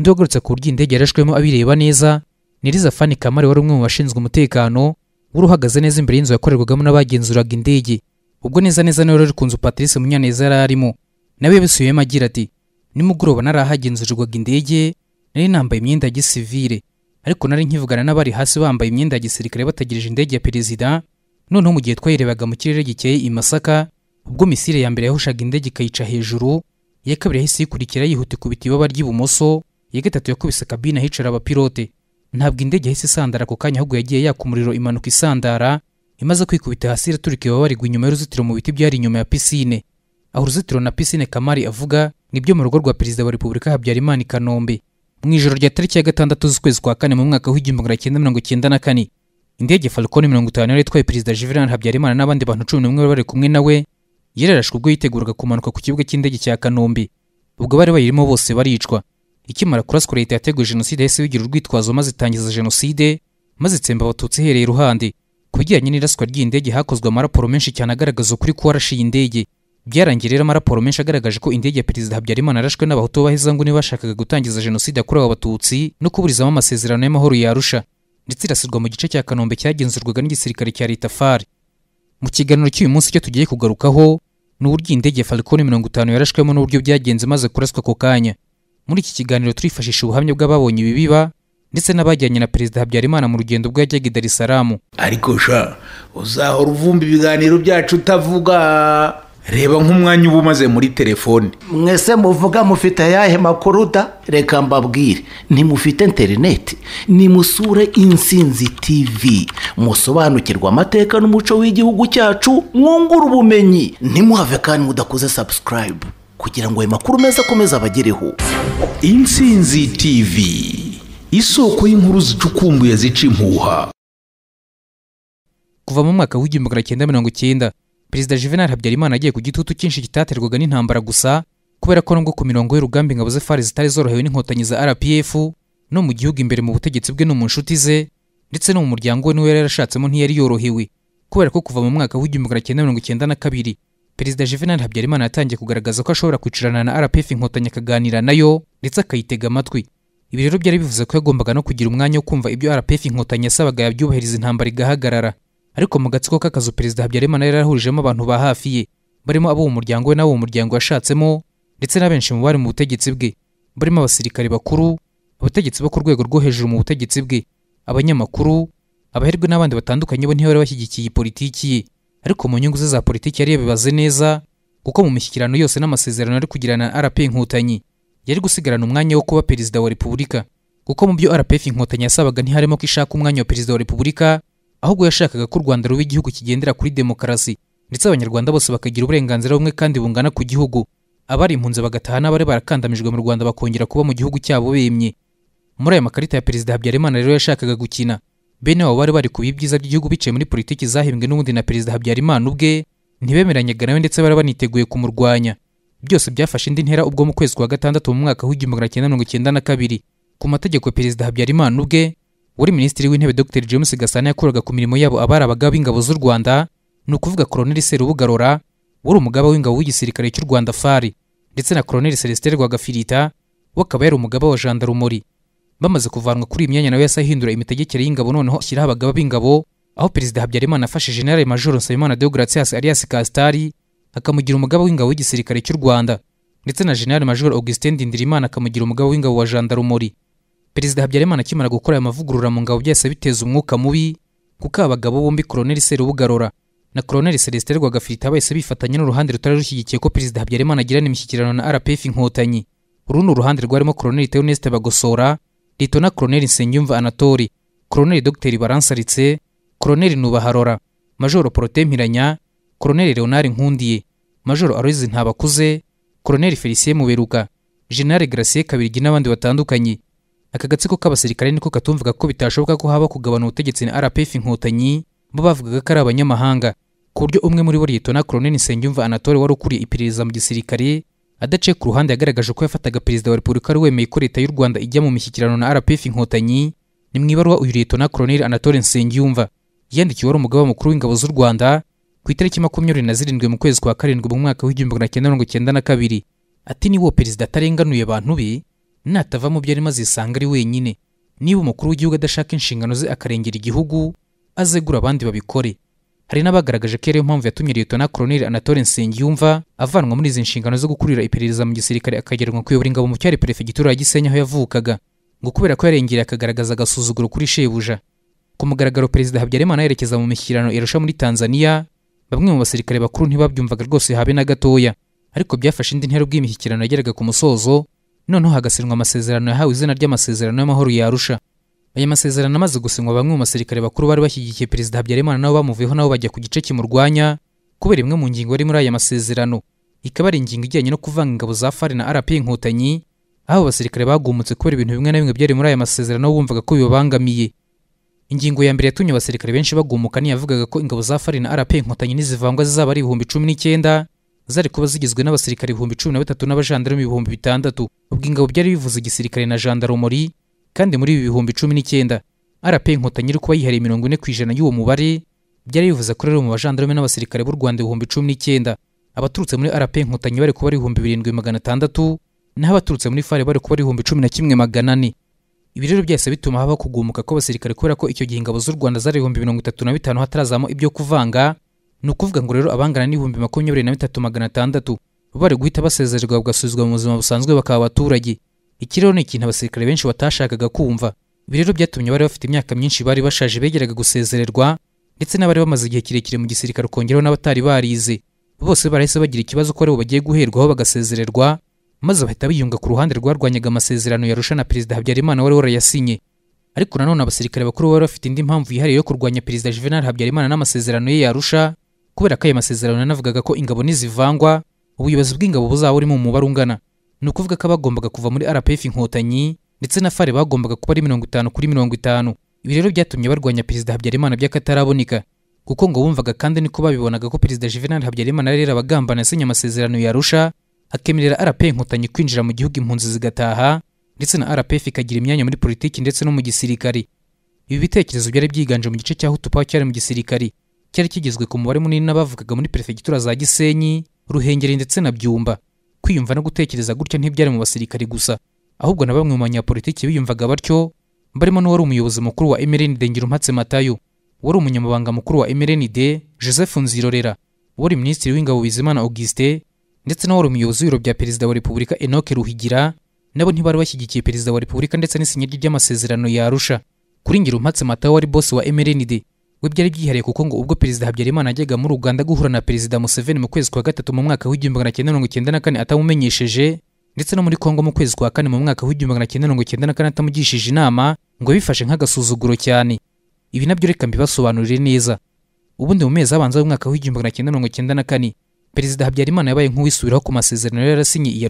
undi wagarutse ku buryo indege yarashwemo abireba neza Nyirizafani Kamari wari umwe mu bashinzwe umutekano wari uhagaze neza imbere y'inzu yakorerwagamo n'abagenzuraga indege ubwo neza neza niwe ruri ku nzu Patrice Munyaneza yari arimo nawe yabisubiyemo agira ati nimugoroba narahagenzurirwaga indege nari nambaye imyenda ya gisivile ariko nari nkivugana n'abari hasi bambaye imyenda ya gisirikare bategereje indege ya perezida noneho mu gihe twayirebaga mu kirere gikeye i Masaka ubwo misile ya mbere yahushaga indege ikayica hejuru iya kabiri yahise iyikurikira yihuta ikubita ibaba ry'ibumoso iya gatatu yakubise kabine hicara abapilote ntabwo indege yahise isandara ako kanya ahubwo yagiye yaka imanuka isandara imaze kwikubita hasi iraturika iwaba barigwa inyuma y'uruzitiro mu biti byari inyuma ya pisine aho uruzitiro na pisine kamari avuga nibyo mu rugo rwa perezida wa repubulika habyarimana i kanombe mu ijoro rya tariki ya gatandatu z'ukwezi kwa kane mu mwaka w'igihumbi magana cyenda mirongo icyenda na kane indege falcon mirongo itanu yari itwaye perezida juvenal habyarimana n'abandi bantu cumi n'umwe bari kumwe na we yararashwe ubwo yiteguraga kumanuka ku kibuga cy'indege cya kanombe ubwo bari bayirimo bose baricwa ikimara kuraswa leta yateguye jenoside yahise bigira urwitwazo maze itangiza jenoside maze itsemba abatutsi ihereye iruhande ku n'iraswa ry'indege hakozwe amaraporo menshi cyane agaragaza ukuri ko warashiye indege byarangiye rero amaraporo menshi agaragaje ko indege ya perezida habyarimana arashwe n'abahutu b'abahezangu niba bashakaga gutangiza jenoside yakorewe abatutsi no kuburizamo amasezerano y'amahoro yarusha ndetse irasirwa mu gice cya kanombe cyagenzurwaga n'igisirikare cya leta fari mu kiganiro cy'uyu munsi cyo tugiye kugarukaho ni uburyo indege ya falcon mirongo itanu yarashwemo n'uburyo byagenze maze kuraswa ako kanya muri iki kiganiro turifashisha ubuhamya bw'ababonye ibibiba ndetse n'abajyanye na perezida habyarimana mu rugendo bwa i Dar es ariko sha uzahora uvumba ibiganiro byacu utavuga reba nk'umwanya uba umaze muri telefone mwese muvuga mufite ayahe makuru da reka mbabwire ntimufite interineti nimusure insinzi tivi musobanukirwa amateka n'umuco w'igihugu cyacu mwungura ubumenyi ntimuhave kandi mudakoze sabusikarayibu kugira ngo ayo makuru meza akomeze abagereho intsinzi tv isoko y'inkuru zicukumbuye zica impuha kuva mu mwaka w'igihumbi magana cyenda mirongo icyenda perezida juvenal habyarimana agiye ku gitutu cyinshi kitaterwaga n'intambara gusa kubera ko nubwo ku mirongo y'urugamba ingabo ze fari zitari zorohewe n'inkotanyi za rpf no mu gihugu imbere mu butegetsi bwe no mu nshuti ze ndetse no mu muryango we niwe yari yarashatsemo ntiyari yorohewe kubera ko kuva mu mwaka w'igihumbi magana cyenda mirongo icyenda na kabiri perezida juvenal habyarimana yatangiye kugaragaza ko ashobora kwicarana na rpf inkotanyi akaganira nayo ndetse akayitega amatwi ibi rero byari bivuze ko yagombaga no kugira umwanya wo kumva ibyo rpf inkotanyi yasabaga yabyubahiriza intambara igahagarara ariko mu gatsiko k'akazu perezida habyarimana yari yarahurijemo abantu ba hafi ye barimo abo mu muryango we n'abo mu muryango yashatsemo ndetse n'abenshi mu bari mu butegetsi bwe barimo abasirikare bakuru abategetsi bo ku rwego rwo hejuru mu butegetsi bwe abanyamakuru abaherwe n'abandi batandukanye bo ntibari bashyigikiye politiki ye ariko mu nyungu ze za politiki yari yabibaze neza kuko mu mishyikirano yose n'amasezerano ari kugirana na rp inkotanyi yari gusigarana umwanya wo kuba perezida wa repubulika kuko mu byo rpf inkotanyi yasabaga ntiharimo ko ishaka umwanya wa perezida wa repubulika ahubwo yashakaga ko u rwanda ruba igihugu kigendera kuri demokarasi ndetse abanyarwanda bose bakagira uburenganzira bumwe kandi bungana ku gihugu abari impunzi bagataha n'abari barakandamijwe mu rwanda bakongera kuba mu gihugu cyabo bemye muri aya makarita ya perezida habyarimana rero yashakaga gukina bene abo bari bari kuba ibyiza by'igihugu biciye muri politiki zahembwe n'ubundi na perezida habyarimana ubwe ntibemeranyaga nawe ndetse bari baniteguye kumurwanya byose byafashe indi ntera ubwo mu kwezi kwa gatandatu mu mwaka w'igihumbi magana cyenda mirongo icyenda na kabiri ku mategeko perezida habyarimana ubwe wari minisitiri w'intebe dr james gasana yakoraga ku mirimo yabo abari abaga b'ingabo z'u rwanda ni ukuvuga koroneli serubugarora wari umugaba w'ingabo w'igisirikare cy'u rwanda fari ndetse na koroneli celestin rwagafirita we akaba yari umugaba wa jandarumori bamaze kuvanwa kuri iyi myanya nawe yahise ahindura imitegekere y'ingabo noneho ashyiraho abagabo b'ingabo aho perezida habyarimana afashe generale major nsabimana deogratias alias kasitari akamugira umugabo w'ingabo w'igisirikare cy'u rwanda ndetse na generale major augustin ndindirimana akamugira umugabo w'ingabo wa jandarumori perezida habyarimana akimara gukora aya mavugurura mu ngabo byahise biteza umwuka mubi kuko aba bagabo bombi koloneli serubugarora na koloneli celestin rwagafirita bahise bifatanya n'uruhande rutari rushyigikiye ko perezida habyarimana agirana imishyikirano na rpf inkotanyi urundi uruhande rwarimo koloneli theoneste bagosora litona koroneri nsengiyumva anatori koroneri dogiteri baransaritse koroneri nubaharora majoro porote mpiranya koroneri leonard nkundiye majoro aroze ntabakuze koroneri felicien muberuka generale gracie kabirigi n'abandi batandukanye aka gatsiko k'abasirikare niko katumvaga ko bitashoboka ko haba kugabana ubutegetsi na rpf inkotanyi bo bavugaga ko ari abanyamahanga ku buryo umwe muri bo liyetona koroneri nsengiyumva anatole wari ukuriye iperereza mu gisirikare adaciye ku ruhande yagaragaje ko yafataga perezida wa repubulika ari wemeye ko leta y'u rwanda ijya mu mishyikirano na rpf inkotanyi ni mu ibaruwa uyu liyetona koroneli anatole nsengiyumva yandikiwe wari umugabo mukuru w'ingabo z'u rwanda ku itariki makumyabiri na zirindwi mu kwezi kwa karindwi mu mwaka w'igihumbi magana cyenda mirongo cyenda na kabiri ati niwo perezida atarenganuye abantu be natava mu byo arimo azisanga ari wenyine niba umukuru w'igihugu adashaka inshingano ze akarengera igihugu azegura abandi babikore hari n'abagaragaje ko ariyo mpamvu yatumye na koroneli anatole nsengiyumva avanwa muri izi nshingano zo gukurira iperereza mu gisirikare akageranwa kuyobora ingabo mu cyari perefegitura ya gisenyi aho yavukaga ngo kubera ko yarengera akagaragaza agasuzuguro kuri shebuja ku mugaragaro perezida habyarimana yerekeza mu mishyikirano irusha muri tanzania bamwe mu basirikare bakuru ntibabyumvaga rwose habe na gatoya ariko byafashe indi ntera bw’imishyikirano yageraga ku musozo noneho hagasinywa amasezerano yahawe izina ry'amasezerano y'amahoro yarusha aya masezerano amaze gusinywa bamwe mu basirikare bakuru bari bashyigikiye perezida habyarimana nabo bamuvuyeho nabo bajya ku gice kimurwanya kubera imwe mu ngingo yari muri aya masezerano ikaba ari ingingo ijyanye no kuvanga ingabo za fari na rp inkotanyi aho abasirikare bagumutse kubera ibintu bimwe na bimwe byari muri aya masezerano bumvaga ko bibabangamiye ingingo ya mbere yatumye abasirikare benshi bagumuka ni yavugaga ko ingabo za fari na rp inkotanyi nizivangwa zizaba ari ibihumbi cumi n'icyenda zari kuba zigizwe n'abasirikare ibihumbi cumi na batatu n'abajandarume ibihumbi bitandatu ubwo ingabo byari bivuze igisirikare na jandarumori kandi muri ibi bihumbi cumi n'icyenda rp inkotanyi iri kuba yihariye mirongo ine ku ijana y'uwo mubare byari bivuze ko rero mu bajandarume n'abasirikare b'u rwanda ibihumbi cumi n'icyenda abaturutse muri rp inkotanyi bari kuba ari ibihumbi birindwi magana atandatu naho abaturutse muri fare bari kuba ari ibihumbi cumi na kimwe magana ane ibi rero byahise bituma habaho kugumuka kw'abasirikare kubera ko icyo gihe ingabo z'u rwanda zari ibihumbi mirongo itatu na bitanu hatarazamo ibyo kuvanga ni ukuvuga ngo rero abangana n'ibihumbi makumyabiri na bitatu magana atandatu bari guhita basezererwa bagasubizwa mu buzima busanzwe bakaba abaturage iki rero ni ikintu abasirikare benshi batashakaga kumva ibi rero byatumye abari bafite imyaka myinshi bari bashaje begeraga gusezererwa ndetse n'abari bamaze igihe kirekire mu gisirikare ukongeraho n'abatari barize bose barahise bagira ikibazo ko aribo bagiye guherwaho bagasezererwa maze bahita biyunga ku ruhande rwarwanyaga amasezerano yarusha na perezida habyarimana wari warayasinye ariko nanone abasirikare bakuru bari bafite indi mpamvu yihariye yo kurwanya perezida juvenal habyarimana n'amasezerano ye yarusha kubera ko ayo masezerano yanavugaga ko ingabo nizivangwa ubuyobozi bw'ingabo buzaba burimo umubare ungana ni ukuvuga ko abagombaga kuva muri rpf inkotanyi ndetse na fare bagombaga kuba ari mirongo itanu kuri mirongo itanu ibi rero byatumye barwanya perezida habyarimana by'akataraboneka kuko ngo bumvaga kandi niko babibonaga ko perezida juvenal habyarimana rero yarabagambana asinya amasezerano yarusha akemerera rp inkotanyi kwinjira mu gihugu impunzi zigataha ndetse na rpf ikagira imyanya muri politiki ndetse no mu gisirikari ibi bitekerezo byari byiganje mu gice cya hutupa cyari mu gisirikari cyari kigizwe ku mubare munini n'abavugaga muri perefegitura za gisenyi ruhengeri ndetse na byumba kwiyumva no gutekereza gutya ntibyari mu basirikari gusa ahubwo na bamwe mu banyapolitiki biyumvaga batyo barimo n'uwari umuyobozi mukuru wa emerenide ngirumpatse matayo wari umunyamabanga mukuru wa emerenide joseph nzirorera wari minisitiri w'ingabo bizimana augustin ndetse n'uwari umuyobozi w'ibiro bya perezida wa repubulika enoke ruhigira nabo ntibari bashyigikiye perezida wa repubulika ndetse n'isinyiryi ry'amasezerano ya arusha kuri ngirumpatse matayo wari bosi wa emerenide we byari byihariye kuko ngo ubwo perezida habyarimana yajyaga muri uganda guhura na perezida museveni mu kwezi kwa gatatu mu mwaka w'igihumbi magana cyenda mirongo icyenda na kane atamumenyesheje ndetse no muri kongo mu kwezi kwa kane mu mwaka w'igihumbi magana cyenda mirongo icyenda na kane atamugishije inama ngo bifashe nk'agasuzuguro cyane ibi nabyo reka mbibasobanurire neza ubundi mu mezi abanza y'umwaka w'igihumbi magana cyenda mirongo icyenda na kane perezida habyarimana yabaye nk'uwisubiraho ku masezerano yarasinye i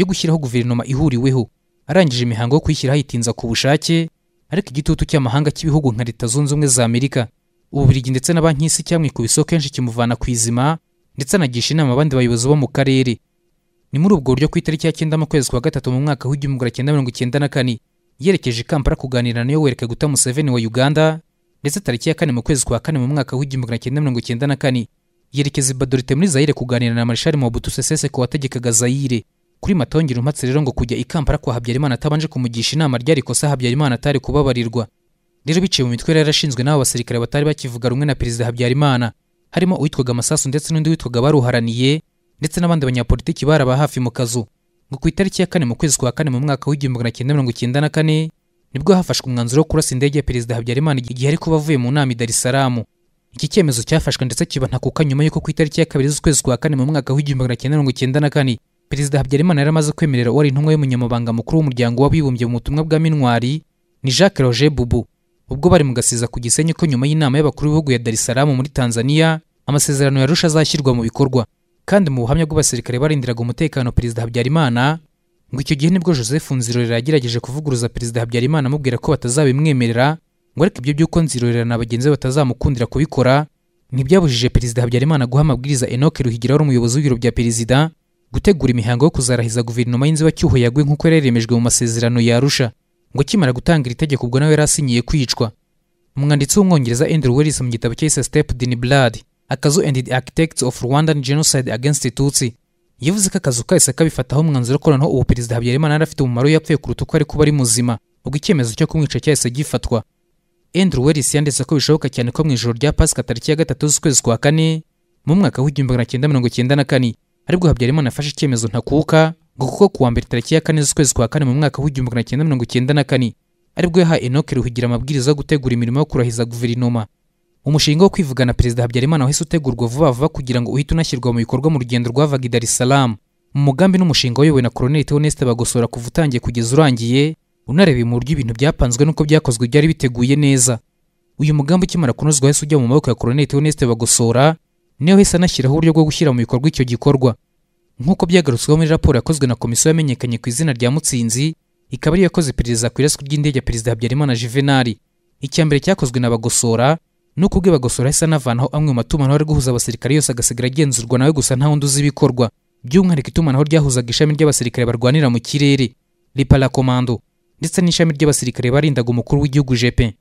yo gushyiraho guverinoma ihuriweho arangije imihango yo kuyishyiraho ayitinza ku bushake ariko igitutu cy'amahanga cy'ibihugu nka leta zunze ubumwe za amerika ububiligi ndetse na banki y'isi cyamwikubise ho kenshi kimuvana ku izima ndetse anagisha inama abandi bayobozi bo mu karere ni muri ubwo buryo ku itariki ya cyenda mu kwezi kwa gatatu mu mwaka w'igihumbi magana cyenda mirongo icyenda na kane yerekeje i kampala kuganira na wereka guta museveni wa uganda ndetse tariki ya kane mu kwezi kwa kane mu mwaka w'igihumbi magana cyenda mirongo icyenda na kane yerekeza i muri zayire kuganira na marishari mabutu seseseko wategekaga zayire kuri matongera umpatse rero ngo kujya i kampala kwa habyarimana atabanje kumugisha inama ryari kosa habyarimana atari kubabarirwa rero biciye mu mitwe yari yarashinzwe n'abo basirikare batari bakivuga rumwe na perezida habyarimana harimo uwitwaga amasasu ndetse n'undi witwaga baruharaniye ndetse n'abandi banyapolitiki baraba hafi mu kazu ngo ku itariki ya kane mu kwezi kwa kane mu mwaka w'igihumbi magana cyenda mirongo icyenda na kane nibwo hafashwe umwanzuro wo kurasa indege ya perezida habyarimana igihe ari kuba avuye mu nama i dar salamu iki cyemezo cyafashwe ndetse kiba ntakuka nyuma y'uko ku itariki ya kabiri z'ukwezi kwa kane mu mwaka w'igihumbi magana cyenda mirongo icyenda na kane perezida habyarimana yari amaze kwemerera uwari intumwa y'umunyamabanga mukuru w'umuryango w'abibumbye mu butumwa bwa minwari ni jacques roger bubu ubwo bari mu gasiza ku gisenyi ko nyuma y'inama y'abakuru b'ibihugu ya dar es salaam muri tanzania amasezerano yarusha azashyirwa mu bikorwa kandi mu buhamya bw'abasirikare barindiraga umutekano perezida habyarimana ngo icyo gihe nibwo joseph nzirorera yagerageje kuvuguruza perezida habyarimana amubwira ko batazabimwemerera ngo ariko ibyo by'uko nzirorera na bagenzi be batazamukundira kubikora ntibyabujije perezida habyarimana guha amabwiriza enoke ruhigira wari umuyobozi w'ibiro bya perezida gutegura imihango yo kuzarahiza guverinoma y'inzibacyuho yagwe nk'uko yari yaremejwe mu masezerano ya arusha ngo akimara gutanga iri tegeko ubwo nawe yari asinyiye kwicwa umwanditsi w'umwongereza Andrew Willis mu gitabo cyahise Step in Blood akazu and the Architects of Rwandan Genocide against Tutsi yavuze ko akazu kahise kabifataho umwanzuro ko noneho ubu perezida Habyarimana yari afite umumaro yapfuye kuruta uko ari kuba ari muzima ubwo icyemezo cyo kumwica cyahise gifatwa Andrew Willis yanditse ko bishoboka cyane ko mu ijoro rya Pasika tariki ya gatatu z'ukwezi kwa kane mu mwaka w'igihumbi magana cyenda mirongo cyenda na kane aribwo habyarimana afashe icyemezo ntakuka ngo kuko kuwa mbere tariki ya kane z'ukwezi kwa kane mu mwaka w'igihumbi magana cyenda mirongo icyenda na kane aribwo yahaye enoke ruhugira amabwiriza yo gutegura imirimo yo kurahiza guverinoma umushinga wo kwivugana perezida habyarimana wahise utegurwa vuba vuba kugira ngo uhite unashyirwa mu bikorwa mu rugendo rwavaga i dar salaam mu mugambi n'umushinga wayobowe na koroneli theoneste bagosora kuva utangiye kugeza urangiye unareba mu buryo ibintu byapanzwe n'uko byakozwe byari biteguye neza uyu mugambi ukimara kunozwa wahise ujya mu maboko ya koroneli theoneste bagosora niyo hise anashyiraho uburyo bwo gushyira mu bikorwa icyo gikorwa nk'uko byagarutsweho muri raporo yakozwe na komisiyo yamenyekanye ku izina rya mutsinzi ikaba ariyo yakoze Perezida ku iraswa ry'indege ya perezida habyarimana juvenali icya mbere cyakozwe na bagosora ni uko bagosora ahise anavanaho amwe mu matumanaho ari guhuza abasirikare yose agasigara agenzurwa nawe gusa nta wundi uzi ibikorwa by'umwihariko itumanaho ryahuzaga ishami ry'abasirikare barwanira mu kirere komando ndetse n'ishami ry'abasirikare barindaga umukuru w'igihugu jepe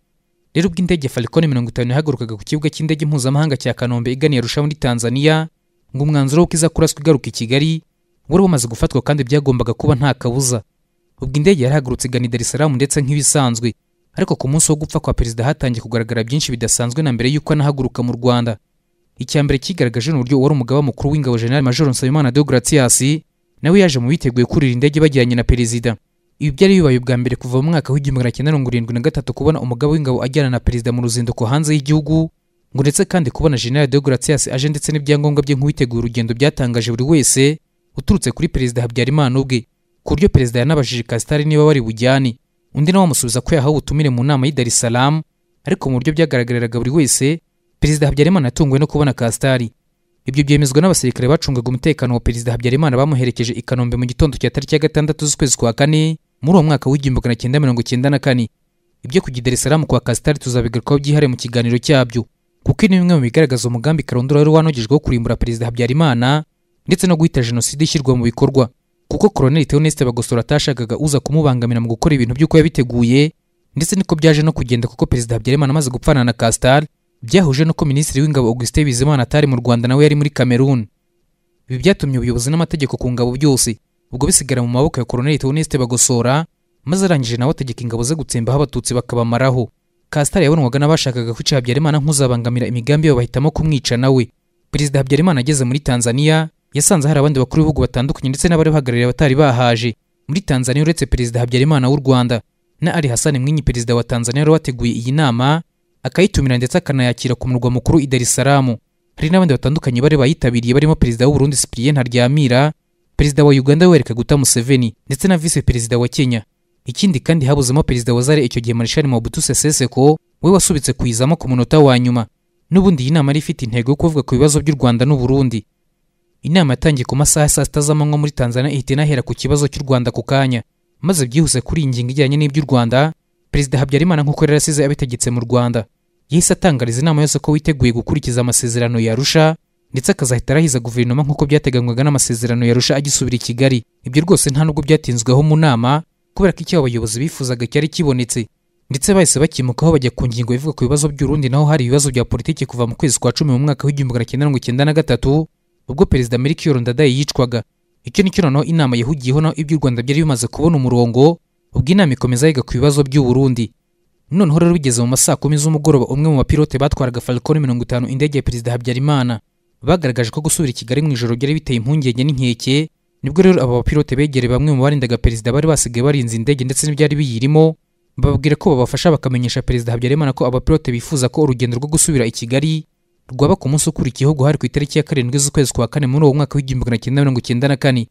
rero ubwo indege falcon mirongo itanu yahagurukaga ku kibuga cy'indege mpuzamahanga cya kanombe iganiye rushaho muri tanzania ngo umwanzuro w'uko iza kuraswa igaruka i kigali wari wamaze gufatwa kandi byagombaga kuba nta kabuza ubwo indege yarahagurutse igana i darisaramu ndetse nk'ibisanzwe ariko ku munsi wo gupfa kwa perezida hatangiye kugaragara byinshi bidasanzwe na mbere y'uko anahaguruka mu rwanda icya mbere kigaragaje ni uburyo uwari umugaba mukuru w'ingabo general major nsabimana deogratias nawe yaje mu biteguye kurira indege bajyanye na perezida ibi byari bibaye ubwa mbere kuva mu mwaka w'igihumbi magana cyenda mirongo irindwi na gatatu kubona umugabo w'ingabo ajyana na perezida mu ruzinduko hanze y'igihugu ngo ndetse kandi kubona general de gratias aje ndetse n'ibyangombwa bye nk'uwiteguye urugendo byatangaje buri wese uturutse kuri perezida habyarimana ubwe ku buryo perezida yanabajije kasitari niba wari bujyane undi nawe amusubiza ko yahawe ubutumire mu nama y'i darisalamu ariko mu buryo byagaragariraga buri wese perezida habyarimana yatunguwe no kubona kasitari ibyo byemezwa n'abasirikare bacungaga umutekano wa perezida habyarimana bamuherekeje i kanombe mu gitondo cya tariki ya gatandatu z'ukwezi kwa kane muri uwo mwaka w'igihumbi magana cyenda mirongo icyenda na kane ibyo kujya i darisaramu kwa kasitari tuzabigarukaho byihariye mu kiganiro cyabyo kuko ni bimwe mu bigaragaza umugambi karondoro wari wanogejwe wo kurimbura perezida habyarimana ndetse no guhita jenoside ishyirwa mu bikorwa kuko koroneli theoneste bagosora atashakaga uza kumubangamira mu gukora ibintu by'uko yabiteguye ndetse niko byaje no kugenda kuko perezida habyarimana amaze gupfana na kasitari byahuje n'uko minisitiri w'ingabo augustin bizimana atari mu rwanda nawe yari muri cameroon ibi byatumye ubuyobozi n'amategeko ku ngabo byose ubwo bisigara mu maboko ya koroneli teoneste bagosora maze arangije nawe ategeka ingabo ze gutsembaho abatutsi bakabamaraho kasitari yabonwaga n'abashakaga kwica habyarimana nkuzabangamira imigambi yabo bahitamo kumwica nawe perezida habyarimana ageze muri tanzania yasanze hari abandi bakuru b'ibihugu batandukanye ndetse n'abari bahagarariye abatari bahaje muri tanzania uretse perezida habyarimana w'u rwanda na Ari hasani mwinyi perezida wa tanzania wari wateguye iyi nama akayitumira ndetse akanayakira ku murwa mukuru i dar es hari n'abandi batandukanye bari bayitabiriye barimo perezida w'u burundi cyprien ntaryamira perezida wa uganda we kaguta museveni ndetse na visi perezida wa kenya ikindi kandi habuzemo perezida wa zare icyo gihe marishali mobutu seseseko we wasubitse kuyizamo ku munota wa nyuma n'ubundi iyi nama yari ifite intego yo kuvuga ku bibazo by'u rwanda n’u Burundi. inama yatangiye ku masaha saa sita z'amanywa muri tanzania ihita inahera ku kibazo cy'u rwanda ku kanya maze byihuse kuri iyi ngingo ijyanye n'iby'u rwanda perezida habyarimana nk'uko yari asize abitegetse mu rwanda yahise atangariza inama yose ko witeguye gukurikiza amasezerano yarusha ndetse akazahita arahiza guverinoma nk'uko byateganywaga n'amasezerano yarusha agisubira i kigali ibyo rwose nta nubwo byatinzweho mu nama kubera ko icyo abayobozi bifuzaga cyari kibonetse ndetse bahise bakimukaho bajya ku ngingo ivuga ku bibazo by'urundi naho hari ibibazo bya politiki kuva mu kwezi kwa cumi mu mwaka w'igihumbi magana cyenda mirongo icyenda na gatatu ubwo perezida melchior ndadaye yicwaga icyo nicyo noneho inama yahugiyeho naho ibyo u rwanda byari bimaze kubona umurongo ubwo inama ikomeza yiga ku bibazo by'uburundi noneho rero bigeze mu masaa kumi z'umugoroba umwe mu bapilote batwaraga falcon mirongo itanu indege ya perezida habyarimana bagaragaje ko gusubira i Kigali mu ijoro ryari biteye impungenge n'inkeke nibwo rero aba bapilote begereye bamwe mu barindaga perezida bari basigaye barinze indege ndetse n'ibyari biyirimo bababwira ko babafasha bakamenyesha perezida Habyarimana ko abapilote bifuza ko urugendo rwo gusubira i Kigali rwaba ku munsi ukurikiyeho guhari ku itariki ya karindwi z'ukwezi kwa kane muri uwo mwaka w'igihumbi magana cyenda mirongo icyenda na kane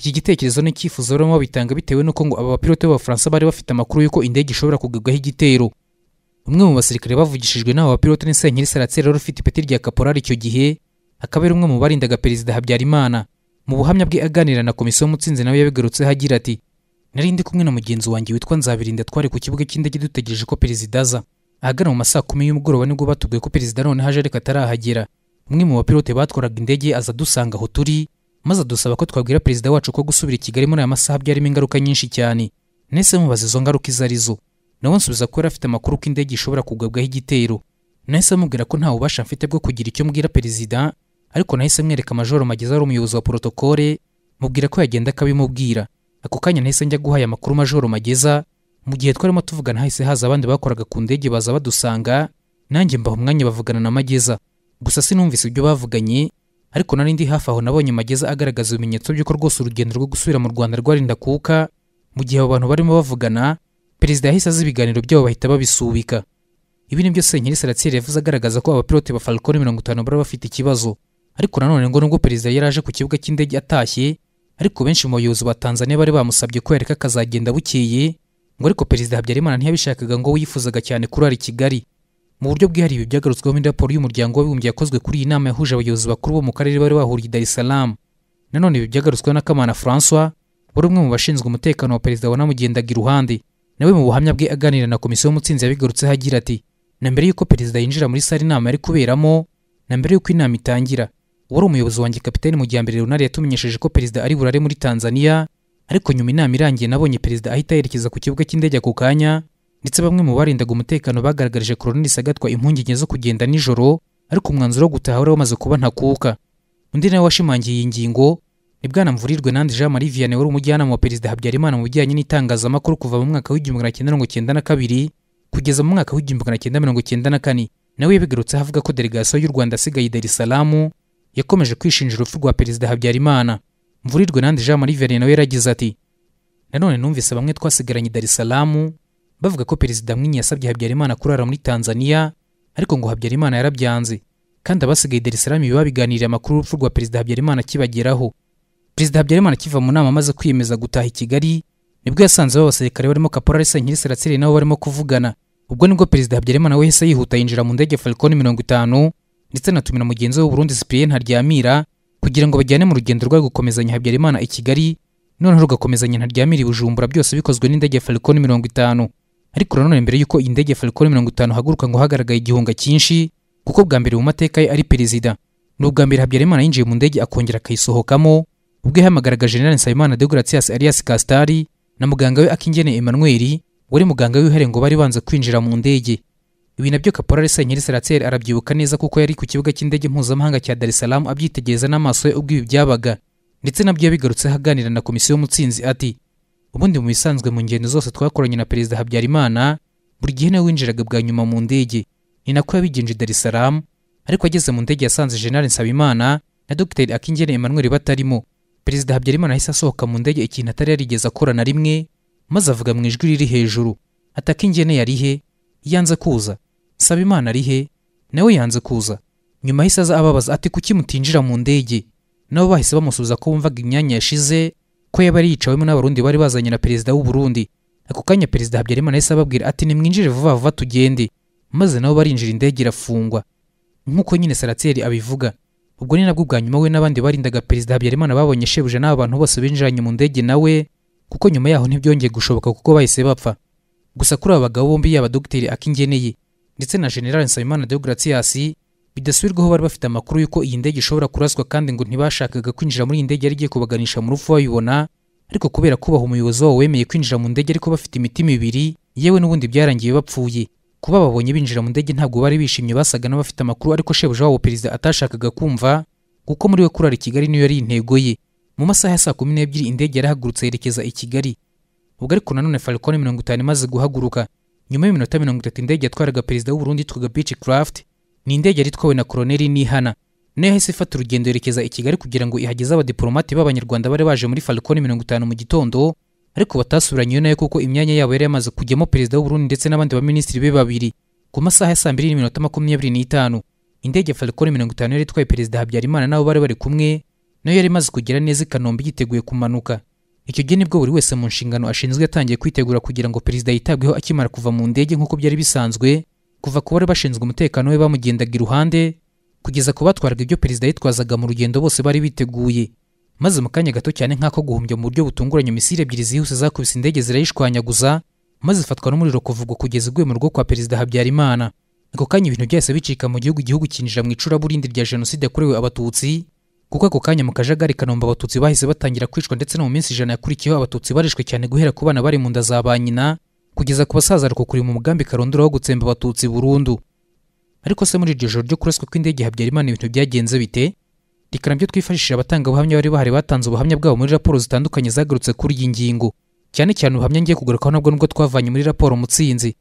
iki gitekerezo n'icyifuzo barimo babitanga bitewe n'uko ngo aba bapilote b'abafaransa bari bafite amakuru y'uko indege ishobora kugagwaho igitero umwe mu basirikare bavugishijwe n'aba bapilote ni Senkeri Saratse ipeti rya kaporari icyo gihe akaba ari umwe mu barindaga perezida habyarimana mu buhamya bwe aganira na komisiyo mutsinzi nawe yabigarutseho agira ati nari ndi kumwe na mugenzi wanjye witwa nzabirinda twari ku kibuga cy'indege dutegereje ko perezida aza ahagana mu masaa kumi y'umugoroba nibwo batubwiye ko perezida noneho aje ariko atarahagera umwe mu bapilote batwaraga indege aza dusanga aho turi maze adusaba ko twabwira perezida wacu ko gusubira i kigali muri aya masaha byarimo ingaruka nyinshi cyane nese mubaza izo ngaruka izo arizo nawe nsubiza ko yari afite amakuru ko indege ishobora kugabwaho igitero nahise amubwira ko nta bubasha mfite bwo kugira icyo mbwira perezida ariko nahise mwereka majoro mageze ari umuyobozi wa porotokole mubwira ko yagenda akabimubwira ako kanya nahise njya guha aya makuru majoro mageza mu gihe twarimo tuvugana hahise haza abandi bakoraga ku ndege baza badusanga nanjye mbaha umwanya bavugana na mageza gusa sinumvise ibyo bavuganye ariko nari ndi hafi aho nabonye mageza agaragaza ibimenyetso by'uko rwose urugendo rwo gusubira mu rwanda rwarinda kuka mu gihe abo bantu barimo bavugana perezida yahise azi ibiganiro byabo bahita babisubika ibi ni byo senkeri saratieri yavuze agaragaza ko abapilote ba falcon mirongo itanu bari bafite ikibazo ariko nanone ngo nubwo perezida yari aje ku kibuga cy'indege atashye ariko benshi mu bayobozi ba Tanzania bari bamusabye ko yareka akazagenda bukeye ngo ariko perezida Habyarimana ntiyabishakaga ngo yifuzaga cyane kurara i Kigali mu buryo bwihariye byagarutsweho muri raporo y'umuryango w'abibumbye yakozwe kuri iyi nama yahuje abayobozi bakuru bo mu karere bari bahuriye i Dar es nanone ibi byagarutsweho na Kamana Francois wari umwe mu bashinzwe umutekano wa perezida wanamugendaga iruhande nawe mu buhamya bwe aganira na komisiyo y'umutsinzi yabigarutseho agira ati na mbere y'uko perezida yinjira muri sare inama yari kuberamo na mbere y'uko inama itangira wari umuyobozi wanjye kapitani mu gihe mbere runari yatumenyesheje ko perezida ari burare muri tanzania ariko nyuma inama irangiye nabonye perezida ahita yerekeza ku kibuga cy'indege ako kanya ndetse bamwe mu barindaga umutekano bagaragarije koroneli sagatwa impungenge zo kugenda nijoro ariko umwanzuro wo gutaha wari wamaze kuba ntakuka undi nawe washimangiye iyi ngingo ni bwana mvurirwe nandi jean marie vianney wari umujyanama wa perezida habyarimana mu bijyanye n'itangazamakuru kuva mu mwaka w'igihumbi magana cyenda mirongo cyenda na kabiri kugeza mu mwaka w'igihumbi magana cyenda mirongo cyenda na kane nawe yabigarutseho avuga ko delegasiyo y'u rwanda asigaye i darisalamu yakomeje kwishinjira urupfu rwa perezida habyarimana mvurirwe nandi jean marie vianney nawe yaragize ati nanone numvise bamwe twasigaranye dar es salamu bavuga ko perezida mwinyi yasabye habyarimana kurara muri tanzania ariko ngo habyarimana yarabyanze kandi abasigaye dar es salamu biba biganiriye amakuru y'urupfu rwa perezida habyarimana kibageraho perezida habyarimana kiva mu nama amaze kwiyemeza gutaha i kigali nibwo yasanze b'abasirikare barimo kaporari senkirisi ratsiri nabo barimo kuvugana ubwo nibwo perezida habyarimana wese yihuta yinjira mu ndege falcon mirongo itanu ndetse anatumira mugenzi we Burundi Cyprien Ntaryamira kugira ngo bajyane mu rugendo rwo gukomezanya Habyarimana i Kigali noneho rugakomezanya Ntaryamira i Bujumbura byose bikozwe n'indege ya mirongo itanu ariko nanone mbere y'uko indege mirongo itanu haguruka ngo hagaragaye igihunga cyinshi kuko bwa mbere mu mateka ye ari perezida ni mbere Habyarimana yinjiye mu ndege akongera akayisohokamo ubwo yahamagaraga General Nsabimana de Gratias Elias Castari na muganga we Akingene Emmanuel wari muganga wihariye ngo bari banze kwinjira mu ndege ibi nabyo kaporari senyeri serateri arabyibuka neza kuko yari ku kibuga cy'indege mpuzamahanga cya dar es salaam abyitegereza n'amaso ye ubwo ibi byabaga ndetse nabyo yabigarutseho aganira na komisiyo y'umutsinzi ati ubundi mu bisanzwe mu ngendo zose twakoranye na perezida habyarimana buri gihe nawe winjiraga bwa nyuma mu ndege ni nako yabigenje dar es salaam ariko ageze mu ndege yasanze general nsabimana na dogiteri akingene emmanuel batarimo perezida habyarimana ahise asohoka mu ndege ikintu atari yarigeze akora na rimwe maze avuga mu ijwi riri hejuru atakingene yari he yanze kuza saba imana ari he nawe yanze kuza nyuma yahise aza ababaza ati kuki mutinjira mu ndege nabo bahise bamusubiza ko bumvaga imyanya yashize ko yaba yicawemo n'abarundi bari bazanye na perezida w'u Burundi ako kanya perezida habyarimana yahise ababwira ati nimwinjire vuba vuba tugende maze nabo barinjira indege irafungwa nk'uko nyine sarateri abivuga ubwo ni nabwo bwa nyuma we n'abandi barindaga perezida habyarimana babonye shebuja n'aba bantu bose binjiranye mu ndege nawe kuko nyuma yaho ntibyongeye gushoboka kuko bahise bapfa gusa kuri aba bagabo bombi yaba Dr Akingeneye ndetse na General Nsabimana Deogratias bidasubirwaho bari bafite amakuru y'uko iyi ndege ishobora kuraswa kandi ngo ntibashakaga kwinjira muri iyi ndege yari igiye kubaganisha mu rupfu babibona ariko kubera kubaha umuyobozi wabo wemeye kwinjira mu ndege ariko bafite imitima ibiri yewe n'ubundi byarangiye bapfuye kuba babonye binjira mu ndege ntabwo bari bishimye basaga n'abafite amakuru ariko shebuja wabo perezida atashakaga kumva kuko muri we kurara i kigali niyo yari intego ye mu masaha ya saa kumi n'ebyiri indege yarahagurutse yerekeza i kigali ubwo ariko nanone falcone mirongo itanu imaze guhaguruka nyuma y'iminota mirongo itatu indege yatwaraga perezida w'uburundi yitwaga bici craft ni indege yari itwawe na koroneli nihana nayo yahise ifata urugendo yerekeza i kigali kugira ngo ihageze abadiporomate b'abanyarwanda bari baje muri Falcon mirongo itanu mu gitondo ariko batasubiranye nayo kuko imyanya yabo yari yamaze kujyamo perezida w'uburundi ndetse n'abandi baminisitiri be babiri ku masaha ya saa mbiri n'iminota makumyabiri n'itanu indege Falcon mirongo itanu yari itwaye perezida habyarimana n'abo bari bari kumwe nayo yari imaze kugera neza i yiteguye kumanuka icyo gihe nibwo buri wese mu nshingano ashinzwe yatangiye kwitegura kugira ngo perezida yitabweho akimara kuva mu ndege nk'uko byari bisanzwe kuva ku bari bashinzwe umutekano we bamugendaga iruhande kugeza ku batwaraga ibyo perezida yitwazaga mu rugendo bose bari biteguye maze mu kanya gato cyane nk'ako guhumbya mu buryo butunguranye misiri ebyiri zihuse zakubise indege zirayishwanyaguza maze ifatwa n'umuriro kuvugwa kugeza iguye mu rugo kwa perezida habyarimana ako kanya ibintu byahise bicika mu gihugu igihugu kinjira mu icuraburindi rya jenoside yakorewe abatutsi kuko ako kanya mu kajagari kanombe abatutsi bahise batangira kwicwa ndetse no mu minsi ijana yakurikiyeho abatutsi barishwe cyane guhera ku bana bari mu nda za ba nyina kugeza ku basaza rukukuri mu mugambi karondura wo gutsemba abatutsi burundu ariko se muri iryo joro ryo kuraswa kw'indege Habyarimana ibintu byagenze bite reka nabyo twifashishije abatangabuhamya bari bahari batanze ubuhamya bwabo muri raporo zitandukanye zagarutse kuri iyi ngingo cyane cyane ubuhamya ngiye kugarukaho nabwo nubwo twavanye muri raporo umutsinzi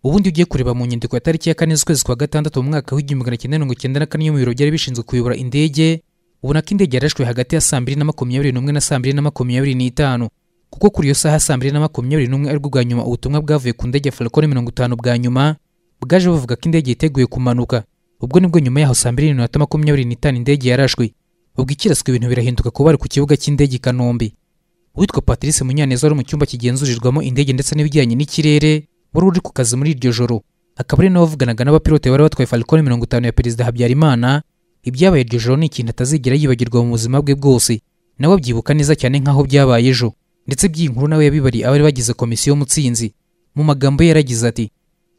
ubundi ugiye kureba mu nyandiko ya tariki ya kane z'ukwezi kwa gatandatu mu mwaka w'igihumbi magana cyenda mirongo cyenda na kane iyo mu biro byari bishinzwe kuyobora indege ubona ko indege yarashwe hagati ya saa mbiri na makumyabiri n'umwe na saa mbiri na makumyabiri n'itanu kuko kuri iyo saha saa mbiri na makumyabiri n'umwe aribwo bwa nyuma ubutumwa bwavuye ku ndege falcon mirongo itanu bwa nyuma bwaje buvuga ko indege yiteguye kumanuka ubwo nibwo nyuma yaho saa mbiri n'iminota makumyabiri n'itanu indege yarashwe ubwo ikiraswe ibintu birahinduka kuba ari ku kibuga cy'indege i kanombe uwitwa patrice munyaneza wari mu cyumba kigenzurirwamo indege ndetse n'ibijyanye n'ikirere wari uri ku kazi muri iryo joro akaba ari nawe wavuganaga n'abapilote bari batwaye falcon mirongo itanu ya perezida habyarimana ibyabaye iryo joro ni ikintu atazigera yibagirwa mu buzima bwe bwose nawe abyibuka neza cyane nk'aho byabaye ejo ndetse by'inkuru nawe yabibariye abari bagize komisiyo y'umutsinzi mu magambo ye yaragize ati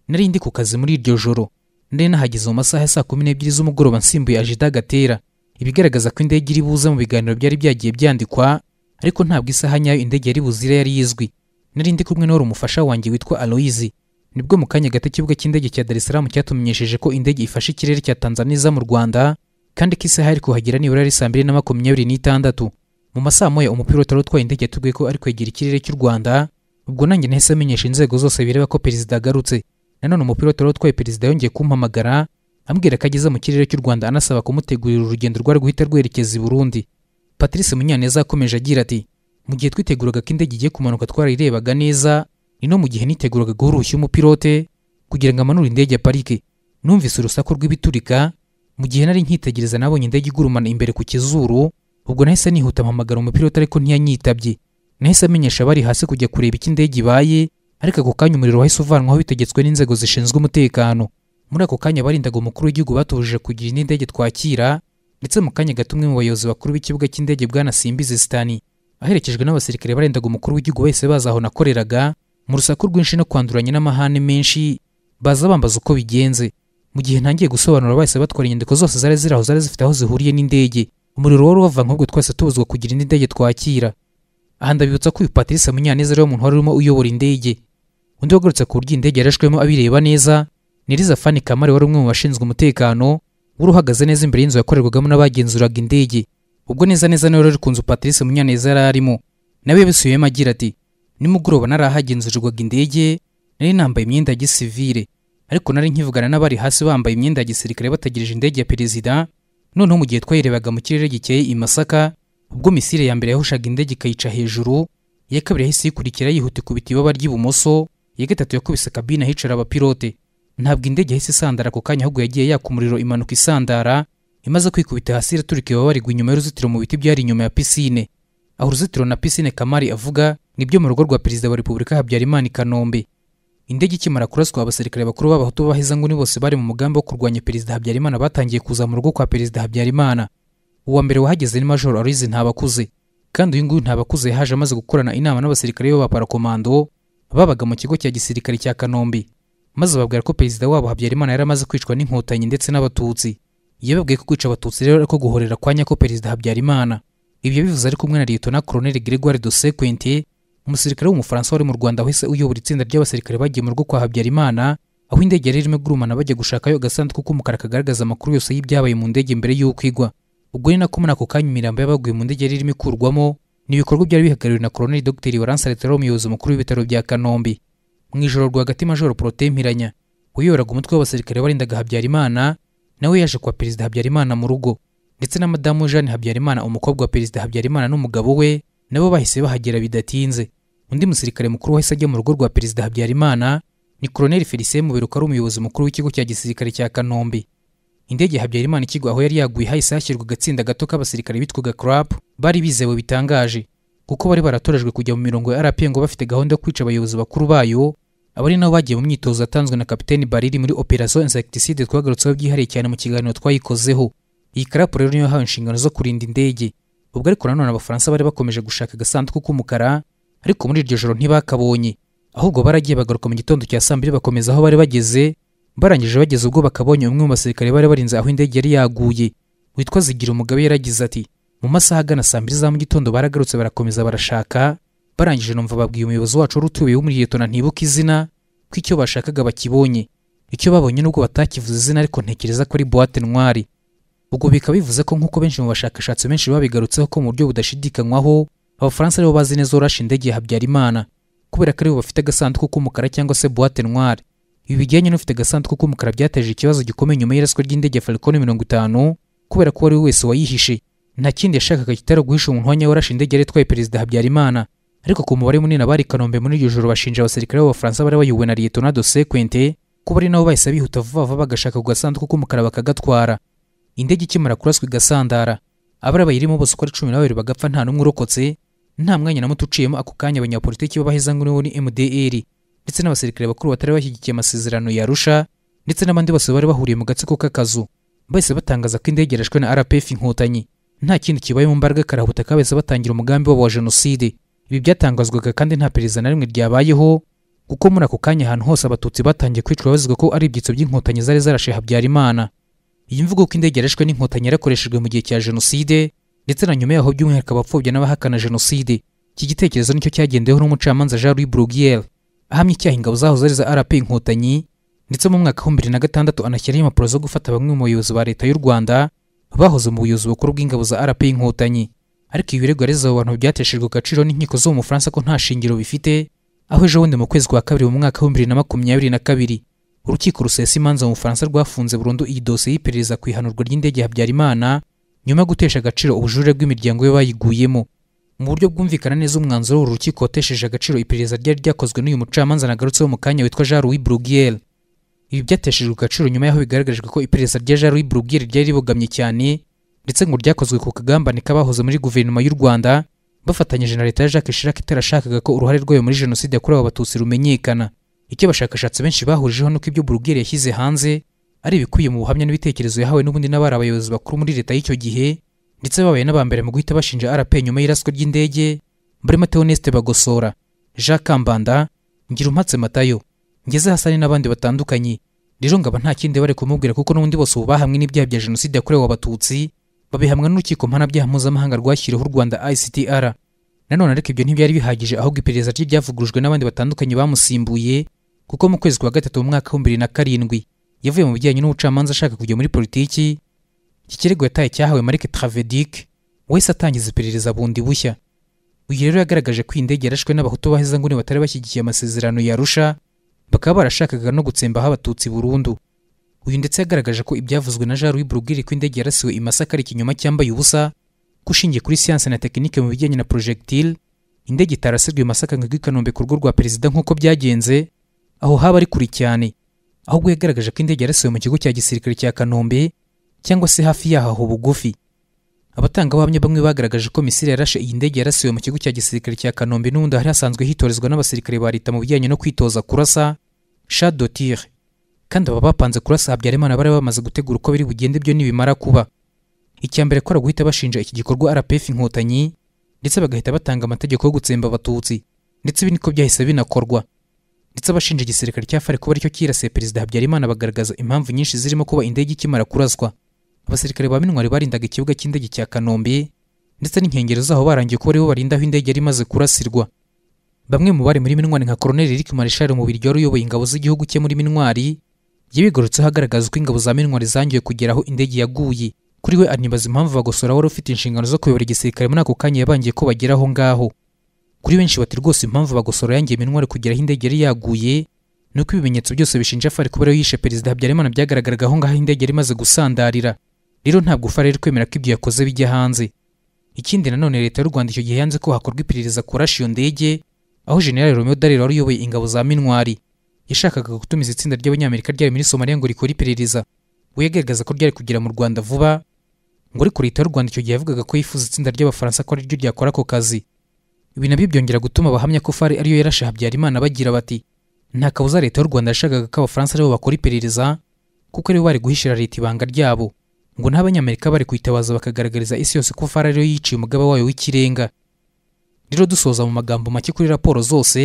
nari ndi ku kazi muri iryo joro ndari nahageze mu masaha ya saa kumi n'ebyiri z'umugoroba nsimbuye ajida gatera ibigaragaza ko indege iri buze mu biganiro byari byagiye byandikwa ariko ntabwo isaha nyayo indege yari buzire yari izwi nari ndi kumwe n'uwari umufasha wanjye witwa aloyizi nibwo mu kanya gato ikibuga cy'indege cya dar es salaam cyatumenyesheje ko indege ifashe ikirere cya tanzaniza mu rwanda kandi ko isaha ari kuhagera nibura ari saa mbiri na makumyabiri n'itandatu mu masaha moya umupilota utwaye indege yatubwiye ko ari kwegera ikirere cy'u rwanda ubwo nanjye nahise amenyesha inzego zose bireba ko perezida agarutse nanone umupilota utwaye perezida yongeye kumpamagara ambwira ko ageze mu kirere cy'u rwanda anasaba kumutegurira urugendo rwari guhita rwerekeza i burundi patrice munyaneza akomeje agira ati mu gihe twiteguraga ko indege igiye kumanuka twarayirebaga neza ni no mu gihe niteguraga guha umupilote kugira ngo amanure indege ya parike numvise urusaku rw'ibiturika mu gihe nari nkitegereza nabonye indege igurumana imbere ku kizuru ubwo nahise nihuta mpamagara umupilota ariko ntiyanyitabye nahise amenyesha abari hasi kujya kureba icyo indege ibaye ariko ako kanya umuriro wahise uvanwaho bitegetswe n'inzego zishinzwe umutekano muri ako kanya abarindaga umukuru w'igihugu batubujije kugira indi ndege twakira ndetse mu kanya gato umwe mu bayobozi bakuru b'ikibuga cy'indege bwana simbizi sitani aherekejwe n'abasirikare barendaga umukuru w'igihugu wese bazi aho nakoreraga mu rusaku rwinshi no kwanduranya n'amahane menshi baza bambaza uko bigenze mu gihe ntangiye gusobanura bahise batwara inyandiko zose zari ziraho zari zifite aho zihuriye n'indege umuriro wari ubava nk'ubwo twese tubuzwa kugira indi ndege twakira aha ndabibutsa ko uyu patrice munyaneza ari umuntu wari urimo uyobora indege undi wagarutse ku buryo indege yarashwemo abireba neza niriza fani kamari wari umwe mu bashinzwe umutekano wari uhagaze neza imbere y'inzu yakorerwagamo n'abagenzuraga indege ubwo neza neza niwe rero kunzu patrice munyaneza yari arimo nawe yabisubiyemo agira ati nimugoroba narahagenzurirwaga indege nari nambaye imyenda ya gisivire ariko nari nkivugana n'abari hasi bambaye imyenda ya gisirikare bategereje indege ya perezida noneho mu gihe twayirebaga mu kirere gikeye i masaka ubwo misire ya mbere yahushaga indege ikayica hejuru iya kabiri yahise iyikurikira yihuta ikubita ibaba ry'ibumoso iya gatatu yakubise kabine ahicara abapilote ntabwo indege yahise isandara ako kanya ahubwo yagiye yaka umuriro imanuka isandara imaze kwikubita hasi iraturika ibaba rigwa inyuma y'uruzitiro mu biti byari inyuma ya pisine aho uruzitiro na pisine kamari avuga nibyo mu rugo rwa perezida wa repubulika habyarimana i kanombe indege ikimara kuraswa abasirikare bakuru b'abahutu b'abahezanguni bose bari mu mugambi wo kurwanya perezida habyarimana batangiye kuza mu rugo kwa perezida habyarimana uwa mbere wahageze ni majoro aloyize ntabakuze kandi uyu nguyu ntabakuze haje amaze gukorana inama n'abasirikare be b'abaparakomando babaga mu kigo cya gisirikare cya kanombe maze babwira ko perezida wabo habyarimana yari amaze kwicwa n'inkotanyi ndetse n'abatutsi yababwiye ko kwica abatutsi rero ariko guhorera kwa nyako perezida habyarimana ibyo bivuze ari kumwe na na koroneli gregoire de sequentier umusirikare w'umufaransa wari mu rwanda wahise uyobora itsinda ry'abasirikare bagiye mu rugo kwa habyarimana aho indege yari irimo igurumana bajya gushakayo agasanduku k'umukara kagaragaza amakuru yose y'ibyabaye mu ndege mbere y'uko igwa ubwo ni nako muri ako kanya imirambo y'abaguye mu ndege yari irimo ikurwamo ni ibikorwa byari bihagarariwe na koloneli dogiteri waransa letero umuyobozi mukuru w'ibitaro bya kanombe mu ijoro rwagati majoro porote mpiranya uyoboraga umutwe w'abasirikare warindaga habyarimana nawe yaje kwa perezida habyarimana mu rugo ndetse na madamu jeanne habyarimana umukobwa wa perezida habyarimana n'umugabo we nabo bahise bahagera bidatinze undi musirikare mukuru wahise ajya mu rugo rwa perezida habyarimana ni koroneli felicien muberuka ari umuyobozi mukuru w'ikigo cya gisirikare cya kanombe indege habyarimana ikigwa aho yari yaguye hahise hashyirwa agatsinda gato k'abasirikare bitwaga crap bari bizewe bitangaje kuko bari baratorejwe kujya mu mirongo ya rp ngo bafite gahunda yo kwica abayobozi bakuru bayo ari nabo bagiye mu myitozo yatanzwe na kapiteni bariri muri operation insecticide twagarutseho byihariye cyane mu kiganiro twayikozeho iyi karapu rero niyo yahawe inshingano zo kurinda indege ubwo ariko nanone abafaransa bari bakomeje gushaka agasanduku k'umukara ariko muri iryo joro ntibakabonye ahubwo baragiye bagaruka mu gitondo cya saa mbiri bakomeza aho bari bageze barangije bageze ubwo bakabonye umwe mu basirikare bari barinze aho indege yari yaguye witwa zigira umugabo yaragize ati mu masaha agana saa mbiri za mu gitondo baragarutse barakomeza barashaka barangije numva babwiye umuyobozi wacu wari utuye w'umuriyetona ntibuka izina ko icyo bashakaga bakibonye icyo babonye nubwo batakivuze izina ariko ntekereza ko ari buwate ntwari ubwo bikaba bivuze ko nk'uko benshi mu bashakashatsi benshi babigarutseho ko mu buryo budashidikanywaho abafaransa nibo bazi neza urashe indege ya habyarimana kubera ko aribo bafite agasanduku k'umukara cyangwa se buwate noire ibi bijyanye n'ufite agasanduku k'umukara byateje ikibazo gikomeye nyuma y'iraswa ry'indege ya falcon mirongo itanu kubera ko uwo wese wayihishe nta kindi yashakaga kitari guhisha umuntu wanya warashe indege yari itwaye perezida habyarimana ariko ku mubare munini abari i kanombe muri iryo joro bashinja abasirikare b'abafaransa bari bayobowe na liyetona dosekwente kuba ari nabo bahise bihuta vuba vuba bagashaka ku gasanduku k'umukara bakagatwara indege ikimara kuraswa igasandara abari bayirimo bose uko ari cumi na babiri bagapfa nta n'umwe urokotse nta mwanya na muto uciyemo ako kanya abanyapolitiki b'abahezanguni bo ni mdr ndetse n'abasirikare bakuru batari bashyigikiye amasezerano ya arusha ndetse n'abandi bose bari bahuriye mu gatsiko k'akazu bahise batangaza ko indege yarashwe na rpf inkotanyi nta kindi kibaye mu mbaraga karahuta kabahise batangira umugambi wabo wa jenoside ibi byatangazwaga kandi nta perezida na rimwe ryabayeho kuko muri ako kanya ahantu hose abatutsi batangiye kwicwa bavuga ko ari ibyitso by'inkotanyi zari zarashe habyarimana iyi mvugo ko indege yarashwe n'inkotanyi yarakoreshejwe mu gihe cya jenoside ndetse na nyuma yaho by'umwihariko abapfobya n'abahakana jenoside iki gitekerezo nicyo cyagendeweho n'umucamanza jean louis bruguière ahamya icyaha ingabo zahoze ari za rp inkotanyi ndetse mu mwaka w'ibihumbi bibiri na gatandatu anashyiraho impapuro zo gufata bamwe mu bayobozi ba leta y'u rwanda bahoze mu buyobozi bukuru bw'ingabo za rp inkotanyi ariko ibi birego yareze abo byateshejwe agaciro n'inkiko zo mu bufaransa ko nta shingiro bifite aho ejo bundi mu kwezi kwa kabiri mu mwaka w'ibihumbi bibiri na makumyabiri na kabiri urukiko rusesa imanza mu bufaransa rwafunze burundu iyi dosiye y'iperereza ku ihanurwa ry'indege habyarimana nyuma yo gutesha agaciro ubujurire bw'imiryango ye bayiguyemo mu buryo bwumvikana neza umwanzuro w'uru rukiko watesheje agaciro iperereza ryari ryakozwe n'uyu mucamanza nagarutseho mu kanya witwa jean louis brugiel ibi byateshejwe agaciro nyuma y'aho bigaragarijwe ko iperereza rya jean louis brugiel ryari ribogamye cyane ndetse ngo ryakozwe ku kagambane k'abahoze muri guverinoma y'u rwanda bafatanyije na leta ya jacques chirac itarashakaga ko uruhare rwayo muri jenoside yakorewe abatutsi rumenyekana icyo abashakashatsi benshi bahurijeho nuko ibyo burugeri yashyize hanze ari ibikubiye mu buhamya n'ibitekerezo yahawe n'ubundi n'abari abayobozi bakuru muri leta y'icyo gihe ndetse babaye n'abambere mu guhita bashinja rp nyuma y'iraswa ry'indege muri mateo neste bagosora jacques kambanda ngira umpatse matayo ngeze hasani n'abandi batandukanye rero ngaba nta kindi bari kumubwira kuko n'ubundi bose ubu bahamwe n'ibyaha bya jenoside yakorewe abatutsi babihamwa n'urukiko mpanabyaha mpuzamahanga rwashyiriweho u rwanda ictr nanone ariko ibyo ntibyari bihagije ahubwo iperereza rye ryavugurujwe n'abandi batandukanye bamusimbuye kuko mu kwezi kwa gatatu mu mwaka w'ibihumbi bibiri na karindwi yavuye mu bijyanye n'ubucamanza ashaka kujya muri politiki iki kirego yataye cyahawe marike travedic wese atangiza iperereza bundi bushya uyu rero yagaragaje ko iyi ndege yarashwe n'abahutu baheza nguni batari bashyigikiye amasezerano ya arusha bakaba barashakaga no gutsembaho abatutsi burundu uyu ndetse yagaragaje ko ibyavuzwe na jean louis burugire ko indege yarasiwe i masaka ari ikinyoma cyambaye ubusa ko ushingiye kuri siyanse na tekinike mu bijyanye na projectile indege itarasirwe i masaka ngo igwe i ku rugo rwa perezida nk'uko byagenze aho haba ari kure cyane ahubwo yagaragaje ko indege yarasiwe mu kigo cya gisirikare cya kanombe cyangwa se hafi yaho aho bugufi abatangabuhamya bamwe bagaragaje ko misiri yarashe iyi ndege yarasiwe mu kigo cya gisirikare cya kanombe n'ubundi hari hasanzwe hitorezwa n'abasirikare ba leta mu bijyanye no kwitoza kurasa sha kandi aba bapanze kurasa habyarimana bari bamaze gutegura uko biri bugende byo nibimara kuba icya mbere ko ari guhita bashinja iki gikorwa rpf inkotanyi ndetse bagahita batanga amategeko yo gutsemba abatutsi ndetse ibi niko byahise binakorwa ndetse abashinja igisirikare cya fare kuba aricyo cyirasiye perezida habyarimana bagaragaza impamvu nyinshi zirimo kuba indege ikimara kurazwa abasirikare ba mintwari barindaga ikibuga cy'indege cya kanombe ndetse n'inkengero zaho barangiye kuba aribo barinda indege yari imaze kurasirwa bamwe mu bari muri mintwari nka koroneli eric marishari umubiri wari uyoboye ingabo z'igihugu cye muri mintwari yabigarutseho agaragaza ko ingabo za minwari zangiye kugera aho indege yaguye kuri we anibaza impamvu bagosora wari ufite inshingano zo kuyobora igisirikare muri ako kanya yabangiye ko bagera ngaho kuri benshi bati rwose impamvu bagosora yangiye minwari kugera aho indege yari yaguye ni uko ibimenyetso byose bishinja fari kuba ariyo yishe perezida habyarimana byagaragaraga aho ngaho indege yari imaze gusandarira rero ntabwo fari ari kwemera ko ibyo yakoze bijya hanze ikindi nanone leta y'u rwanda icyo gihe yanze ko hakorwa iperereza kurasha iyo ndege aho generali romeo dariro wari uyoboye ingabo za minwari yashakaga gutumiza itsinda ry'abanyamerika ryari muri somaliya ngo rikore iperereza we yagaragaza ko ryari kugera mu rwanda vuba ngo ariko leta y'u rwanda icyo gihe yavugaga ko yifuza itsinda ry'abafaransa ko ariryo ryakora ako kazi ibi nabyo byongera gutuma abahamya ko fari ariyo yarashe habyarimana bagira bati nta kabuza leta y'u rwanda yashakaga ko abafaransa aribo bakora iperereza kuko aribo bari guhishira leta ibanga ryabo ngo n'abanyamerika bari kwitabaza bakagaragariza isi yose ko fari ariyo yiciye umugaba wayo w'ikirenga rero dusoza mu magambo make kuri raporo zose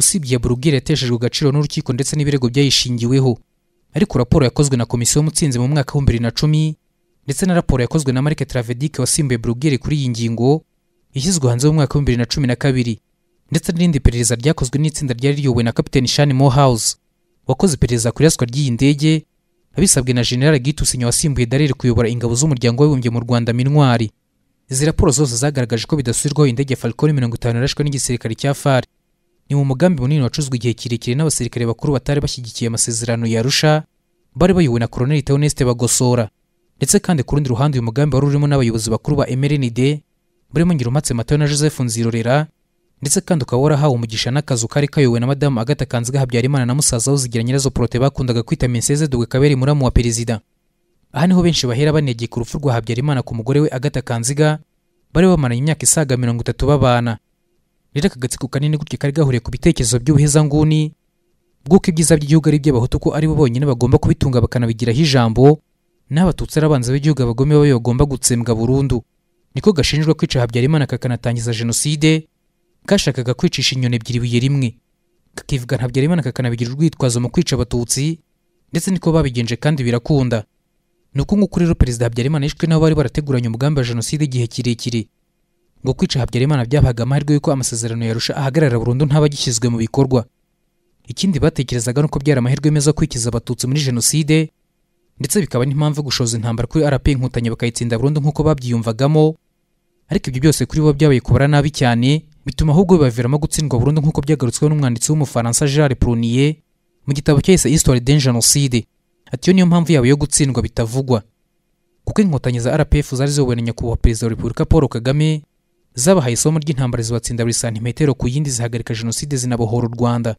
usibye burugire yateshejwe agaciro n'urukiko ndetse n'ibirego byayishingiweho ariko raporo yakozwe na komisiyo mutsinzi mu mwaka w'ibihumbi bibiri na cumi ndetse na raporo yakozwe na marike travedic wasimbuye burugere kuri iyi ngingo yashyizwe hanze mu mwaka bibiri na cumi na kabiri ndetse n'irindi perereza ryakozwe n'itsinda ryari riyobowe na kapiteni shani mohawuze wakoze iperereza ku iraswa ry'iyi ndege abisabwe na general gitusinya wasimbuye darere kuyobora ingabo z'umuryango w'abibumbye mu rwanda minwari izi raporo zose zagaragaje ko bidasubirwaho indege falcon mirongo itanu yarashwe n'igisirikare cya fari ni mu mugambi munini wacuzwe igihe kirekire n'abasirikare bakuru batari bashyigikiye amasezerano yarusha bari bayobowe na koroneli theoneste bagosora ndetse kandi ku rundi ruhande uyu mugambi wari urimo n'abayobozi bakuru ba mrnd burimo ngirumatse matayo na joseph nzirorera ndetse kandi ukaba warahawe umugisha n'akazu kari kayobowe na madamu agata kanziga habyarimana na musaza we zigira nyirazo porote bakundaga kwita meseze dugwe kaberi muramu wa perezida aha niho benshi bahera ku urupfu rwa habyarimana ku mugore we agata kanziga bari bamaranye imyaka isaga mirongo itatu babana rero aka gatsiko kanini gutya kari gahuriye ku bitekerezo by'ubuhezanguni bw'uko ibyiza by'igihugu ari iby'abahutu ko ari bo bonyine bagomba kubitunga bakanabigiraho ijambo n'abatutsi ari abanza b'igihugu abagome babi bagomba gutsembwa burundu niko gashinjwa kwica habyarimana kakanatangiza jenoside kashakaga kwicisha inyoni ebyiri ibuye rimwe kakivuga habyarimana kakanabigira urwitwazo mu kwica abatutsi ndetse niko babigenje kandi birakunda ni uko nguko rero perezida habyarimana yishwe nabo bari barateguranye umugambi wa jenoside igihe kirekire ngo kwica habyarimana byabahaga amahirwe y'uko amasezerano yarusha ahagarara burundu ntabagishyizwe mu bikorwa ikindi batekerezaga ni uko byari amahirwe meza kwikiza abatutsi muri jenoside ndetse bikaba n'impamvu gushoza intambara kuri rp inkotanyi bakayitsinda burundu nk'uko babyiyumvagamo ariko ibyo byose kuri bo byabaye kubara nabi cyane bituma ahubwo bibaviramo gutsindwa burundu nk'uko byagarutsweho n'umwanditsi w'umufaransa Gerard Prunier mu gitabo cyahise Histoire d'un génocide ati niyo mpamvu yabo yo gutsindwa bitavugwa kuko inkotanyi za RPF zari ziyobowe na nyakubahwa perezida wa repubulika Paul Kagame zabahaye isomo ry'intambara zibatsinda buri santimetero ku yindi zihagarika jenoside zinabohora u Rwanda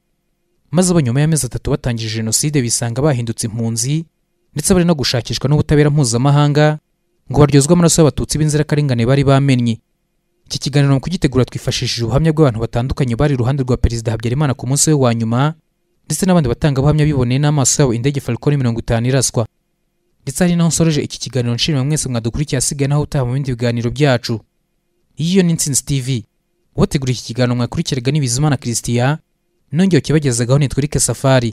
maze abo nyuma y'amezi atatu batangije jenoside bisanga bahindutse impunzi ndetse bari no gushakishwa n'ubutabera mpuzamahanga ngo baryozwe amaraso y'abatutsi b'inzirakarengane bari bamennye iki kiganiro mu kugitegura twifashishije ubuhamya bw'abantu batandukanye bari iruhande rwa perezida habyarimana ku munsi we wa nyuma ndetse n'abandi batangabuhamya biboneye n'amaso yabo indege falcon mirongo itanu iraswa ndetse hari naho nsoreje iki kiganiro nshimira mwese mwadukurikiye asigaye naho utaha mu bindi biganiro byacu iyo ni intsinzi tv ubategura iki kiganiro mwakurikiraga n'ibizimana christian nongeye ukibagezagaho nitwereke safari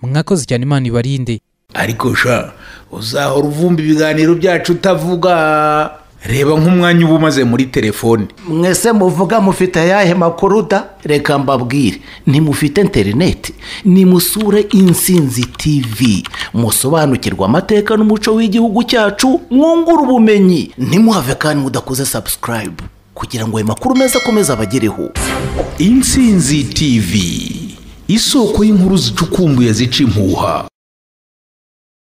mwakoze cyane imana ibarinde ariko sha uzahora uvumba ibiganiro byacu utavuga reba nk'umwanya uba umaze muri telefone mwese muvuga mufite ayahe makuru da reka mbabwire ntimufite interineti nimusure insinzi tivi musobanukirwa amateka n'umuco w'igihugu cyacu mwungura ubumenyi ntimuhave kandi mudakoze sabusikarayibu kugira ngo ayo makuru meza akomeze abagereho insinzi tivi isoko y'inkuru zicukumbuye zica impuha